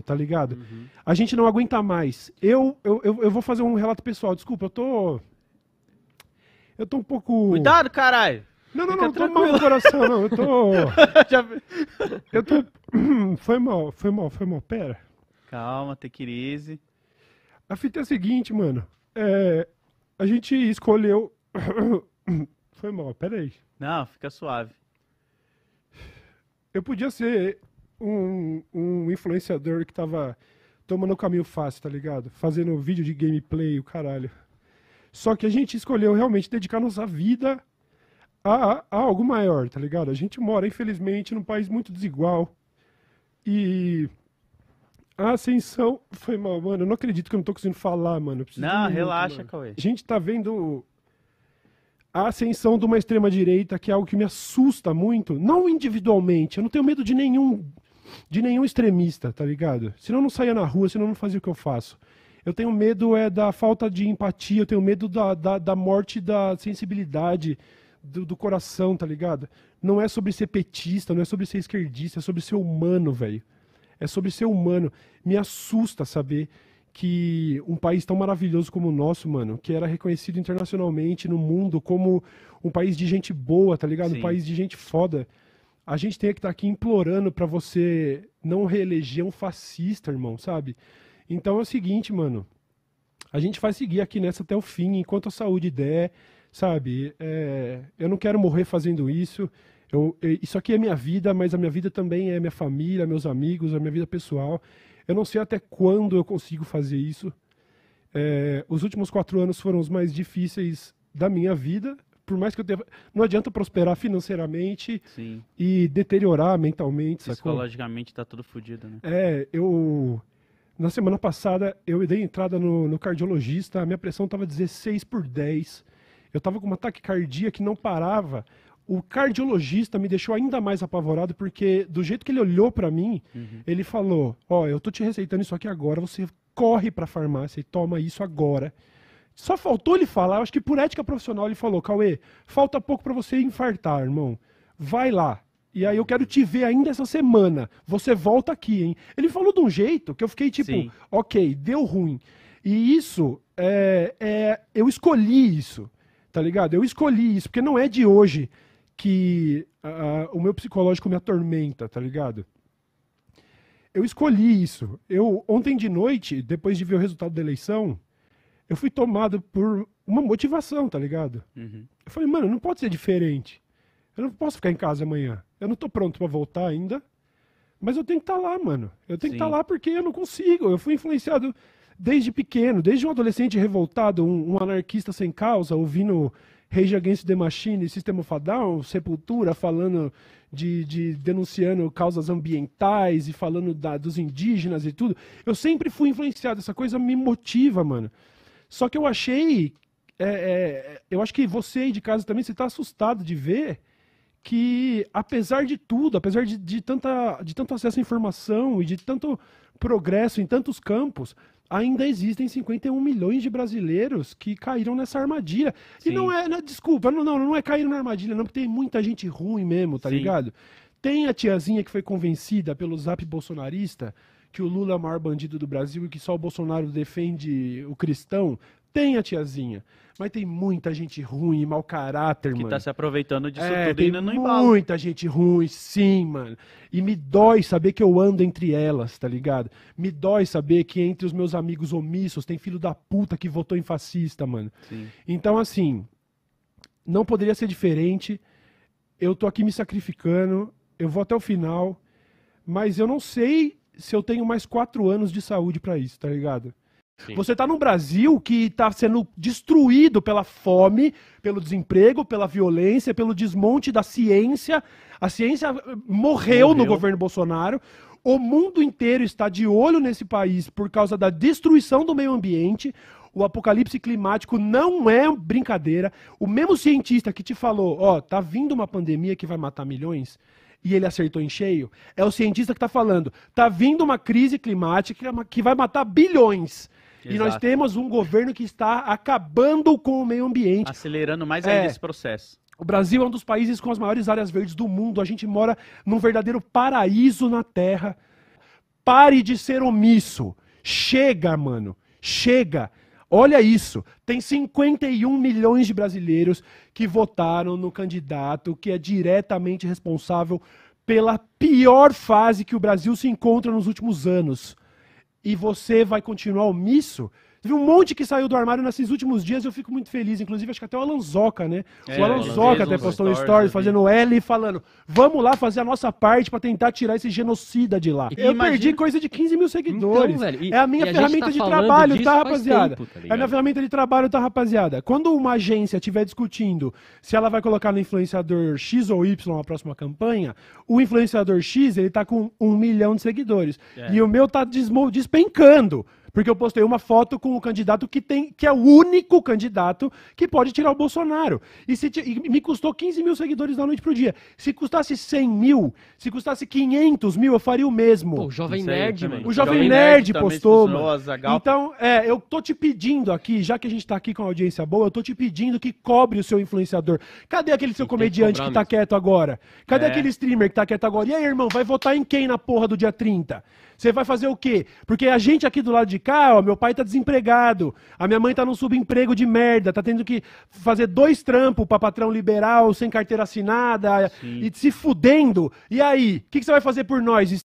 tá ligado? Uhum. A gente não aguenta mais. Eu, eu, eu, eu, vou fazer um relato pessoal, desculpa, eu tô. Eu tô um pouco. Cuidado, caralho! Não, não, Fica não, tranquilo. tô mal no coração, não. Eu tô. Já... Eu tô. foi mal, foi mal, foi mal. Pera. Calma, tequirize. A fita é a seguinte, mano. É, a gente escolheu. foi mal, pera aí. Não, fica suave. Eu podia ser um, um influenciador que tava tomando o caminho fácil, tá ligado? Fazendo vídeo de gameplay, o caralho. Só que a gente escolheu realmente dedicar nossa vida a, a, a algo maior, tá ligado? A gente mora, infelizmente, num país muito desigual. E a ascensão foi mal, mano. Eu não acredito que eu não tô conseguindo falar, mano. Não, relaxa, mano. Cauê. A gente tá vendo a ascensão de uma extrema-direita, que é algo que me assusta muito. Não individualmente, eu não tenho medo de nenhum de nenhum extremista, tá ligado? Senão não saía na rua, senão não fazia o que eu faço. Eu tenho medo é da falta de empatia, eu tenho medo da, da, da morte da sensibilidade do, do, coração, tá ligado? Não é sobre ser petista, não é sobre ser esquerdista, é sobre ser humano, velho. É sobre ser humano. Me assusta saber que um país tão maravilhoso como o nosso, mano, que era reconhecido internacionalmente no mundo como um país de gente boa, tá ligado? Sim. Um país de gente foda a gente tem que estar tá aqui implorando para você não reeleger um fascista, irmão, sabe? Então é o seguinte, mano. A gente vai seguir aqui nessa até o fim, enquanto a saúde der, sabe? É, eu não quero morrer fazendo isso. Eu, eu, isso aqui é minha vida, mas a minha vida também é minha família, meus amigos, a minha vida pessoal. Eu não sei até quando eu consigo fazer isso. É, os últimos quatro anos foram os mais difíceis da minha vida, por mais que eu deva. Não adianta prosperar financeiramente Sim. e deteriorar mentalmente. Psicologicamente sacou? tá tudo fodido, né? É, eu. Na semana passada, eu dei entrada no, no cardiologista, a minha pressão estava 16 por 10. Eu estava com uma taquicardia que não parava. O cardiologista me deixou ainda mais apavorado, porque do jeito que ele olhou para mim, uhum. ele falou: Ó, oh, eu tô te receitando isso aqui agora, você corre para a farmácia e toma isso agora só faltou ele falar, acho que por ética profissional ele falou, Cauê, falta pouco para você infartar, irmão. Vai lá. E aí eu quero te ver ainda essa semana. Você volta aqui, hein? Ele falou de um jeito que eu fiquei tipo, Sim. ok, deu ruim. E isso é, é, eu escolhi isso, tá ligado? Eu escolhi isso porque não é de hoje que uh, o meu psicológico me atormenta, tá ligado? Eu escolhi isso. Eu ontem de noite, depois de ver o resultado da eleição, eu fui tomado por uma motivação, tá ligado? Uhum. Eu falei, mano, não pode ser diferente. Eu não posso ficar em casa amanhã. Eu não tô pronto para voltar ainda. Mas eu tenho que estar tá lá, mano. Eu tenho tá Sim. que estar tá lá porque eu não consigo. Eu fui influenciado desde pequeno, desde um adolescente revoltado, um, um anarquista sem causa, ouvindo Rage Against the Machine, System of a Down, Sepultura, falando de, de denunciando causas ambientais e falando da, dos indígenas e tudo. Eu sempre fui influenciado. Essa coisa me motiva, mano. Só que eu achei. É, é, eu acho que você aí de casa também, você está assustado de ver que, apesar de tudo, apesar de, de, tanta, de tanto acesso à informação e de tanto progresso em tantos campos, ainda existem 51 milhões de brasileiros que caíram nessa armadilha. Sim. E não é, não, é, desculpa, não, não, não é cair na armadilha, não, porque tem muita gente ruim mesmo, tá Sim. ligado? Tem a tiazinha que foi convencida pelo zap bolsonarista que o Lula é o maior bandido do Brasil e que só o Bolsonaro defende o cristão, tem a tiazinha. Mas tem muita gente ruim, mau caráter, que tá mano. Que tá se aproveitando disso é, tudo e ainda não embala. Muita gente ruim, sim, mano. E me dói saber que eu ando entre elas, tá ligado? Me dói saber que entre os meus amigos omissos tem filho da puta que votou em fascista, mano. Sim. Então, assim, não poderia ser diferente. Eu tô aqui me sacrificando, eu vou até o final, mas eu não sei se eu tenho mais quatro anos de saúde para isso, tá ligado? Sim. Você tá num Brasil que tá sendo destruído pela fome, pelo desemprego, pela violência, pelo desmonte da ciência. A ciência morreu, eh, morreu. no governo Bolsonaro. O mundo inteiro está de olho nesse país por causa da destruição do meio ambiente. O apocalipse climático não é brincadeira. O mesmo cientista que te falou, ó, oh, tá vindo uma pandemia que vai matar milhões, e ele acertou em cheio? É o cientista que está falando, está vindo uma crise climática que vai matar bilhões. Exato. E nós temos um governo que está acabando com o meio ambiente. Acelerando mais ainda é. esse processo. O Brasil é um dos países com as maiores áreas verdes do mundo. A gente mora num verdadeiro paraíso na Terra. Pare de ser omisso. Chega, mano. Chega. Olha isso, tem 51 milhões de brasileiros que votaram no candidato que é diretamente responsável pela pior fase que o Brasil se encontra nos últimos anos. E você vai continuar omisso? Teve um monte que saiu do armário nesses últimos dias eu fico muito feliz. Inclusive, acho que até o Alanzoca, né? É, o Alanzoca até postou um story fazendo L e falando: vamos lá fazer a nossa parte para tentar tirar esse genocida de lá. E eu imagina... perdi coisa de 15 mil então, seguidores. Então, velho, e, é a minha a ferramenta tá de trabalho, tá, rapaziada? Tempo, tá é a minha ferramenta de trabalho, tá, rapaziada? Quando uma agência estiver discutindo se ela vai colocar no influenciador X ou Y na próxima campanha, o influenciador X, ele tá com um milhão de seguidores. É. E o meu tá despencando. Porque eu postei uma foto com o candidato que tem, que é o único candidato que pode tirar o Bolsonaro. E, se, e me custou 15 mil seguidores da noite pro dia. Se custasse 100 mil, se custasse 500 mil, eu faria o mesmo. Pô, o Jovem Nerd, mano. O Jovem, Jovem Nerd, Nerd é postou, Então, é, eu tô te pedindo aqui, já que a gente tá aqui com uma audiência boa, eu tô te pedindo que cobre o seu influenciador. Cadê aquele seu comediante que, que tá quieto agora? Cadê é. aquele streamer que tá quieto agora? E aí, irmão, vai votar em quem na porra do dia 30? Você vai fazer o quê? Porque a gente aqui do lado de ah, ó, meu pai tá desempregado, a minha mãe tá num subemprego de merda, tá tendo que fazer dois trampos para patrão liberal, sem carteira assinada, Sim. e se fudendo. E aí, o que, que você vai fazer por nós,